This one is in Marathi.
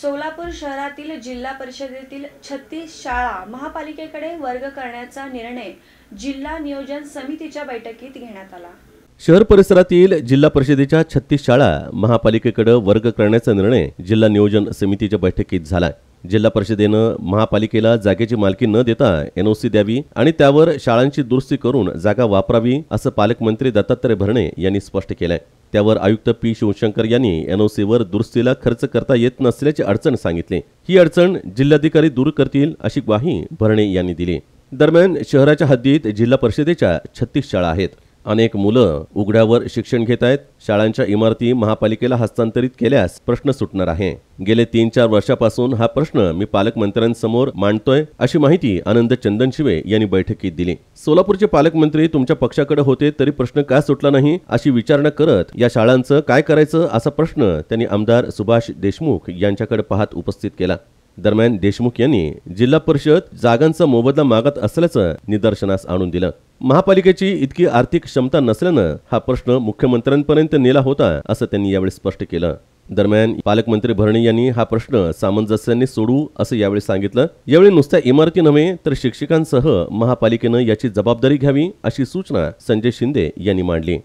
सोलापूर शहरातील जिल्हा परिषदेतील छत्तीस शाळा महापालिकेकडे वर्ग करण्याचा निर्णय जिल्हा नियोजन समितीच्या बैठकीत घेण्यात आला शहर परिसरातील जिल्हा परिषदेच्या छत्तीस शाळा महापालिकेकडे वर्ग करण्याचा निर्णय जिल्हा नियोजन समितीच्या बैठकीत झाला जिल्हा परिषदेनं महापालिकेला जागेची मालकी न देता एनओसी द्यावी आणि त्यावर शाळांची दुरुस्ती करून जागा वापरावी असं पालकमंत्री दत्तात्रय भरणे यांनी स्पष्ट केलंय त्यावर आयुक्त पी शिवशंकर यांनी एनओसीवर दुरुस्तीला खर्च करता येत नसल्याची अडचण सांगितली ही अडचण जिल्हाधिकारी दूर करतील अशी ग्वाही भरणे यांनी दिली दरम्यान शहराच्या हद्दीत जिल्हा परिषदेच्या छत्तीस शाळा आहेत अनेक मुलं उघड्यावर शिक्षण घेत आहेत शाळांच्या इमारती महापालिकेला हस्तांतरित केल्यास प्रश्न सुटणार आहे गेले तीन चार वर्षापासून हा प्रश्न मी पालकमंत्र्यांसमोर मांडतोय अशी माहिती आनंद चंदनशिवे यांनी बैठकीत दिली सोलापूरचे पालकमंत्री तुमच्या पक्षाकडे होते तरी प्रश्न का सुटला नाही अशी विचारणा करत या शाळांचं काय करायचं असा प्रश्न त्यांनी आमदार सुभाष देशमुख यांच्याकडे पाहत उपस्थित केला दरम्यान देशमुख यांनी जिल्हा परिषद जागांचा मोबदला मागत असल्याचं निदर्शनास आणून दिलं महापालिकेची इतकी आर्थिक क्षमता नसल्यानं हा प्रश्न मुख्यमंत्र्यांपर्यंत नेला होता असं त्यांनी यावेळी स्पष्ट केलं दरम्यान पालकमंत्री भरणे यांनी हा प्रश्न सामंजस्याने सोडू असं यावेळी सांगितलं यावेळी नुसत्या इमारती नव्हे तर शिक्षकांसह महापालिकेनं याची जबाबदारी घ्यावी अशी सूचना संजय शिंदे यांनी मांडली